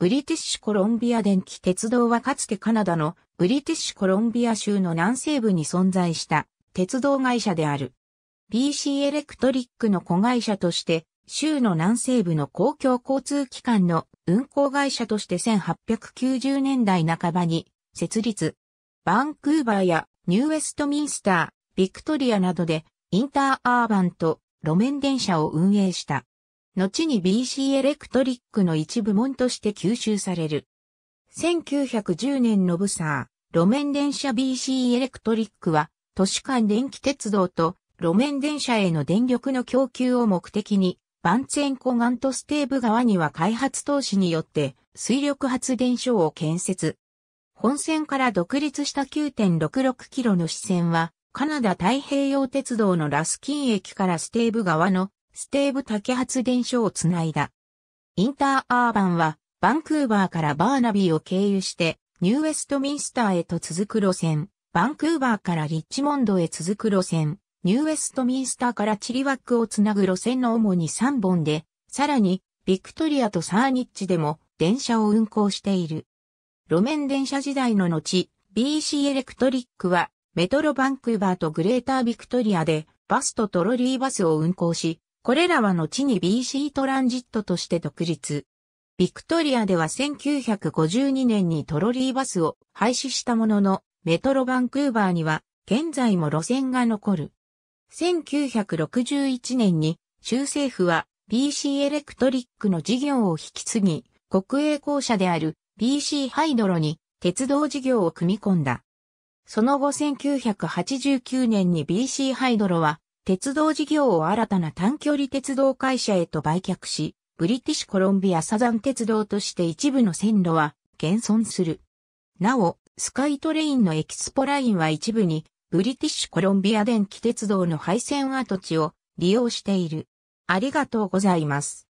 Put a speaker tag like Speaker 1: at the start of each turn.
Speaker 1: ブリティッシュコロンビア電気鉄道はかつてカナダのブリティッシュコロンビア州の南西部に存在した鉄道会社である。BC エレクトリックの子会社として州の南西部の公共交通機関の運行会社として1890年代半ばに設立。バンクーバーやニューウェストミンスター、ビクトリアなどでインターアーバンと路面電車を運営した。後に BC エレクトリックの一部門として吸収される。1910年のブサー、路面電車 BC エレクトリックは、都市間電気鉄道と路面電車への電力の供給を目的に、ンコ湖ントステーブ川には開発投資によって水力発電所を建設。本線から独立した9.66キロの支線は、カナダ太平洋鉄道のラスキン駅からステーブ川のステーブ竹発電所をつないだ。インターアーバンは、バンクーバーからバーナビーを経由して、ニューウェストミンスターへと続く路線、バンクーバーからリッチモンドへ続く路線、ニューウェストミンスターからチリワックをつなぐ路線の主に3本で、さらに、ビクトリアとサーニッチでも電車を運行している。路面電車時代の後、BC エレクトリックはメトロバンクーバーとグレータービクトリアでバスとトロリーバスを運行し、これらは後に BC トランジットとして独立。ビクトリアでは1952年にトロリーバスを廃止したものの、メトロバンクーバーには現在も路線が残る。1961年に州政府は BC エレクトリックの事業を引き継ぎ、国営公社である BC ハイドロに鉄道事業を組み込んだ。その後1989年に BC ハイドロは鉄道事業を新たな短距離鉄道会社へと売却し、ブリティッシュコロンビアサザン鉄道として一部の線路は現存する。なお、スカイトレインのエキスポラインは一部に、ブリティッシュコロンビア電気鉄道の廃線跡地を利用している。ありがとうございます。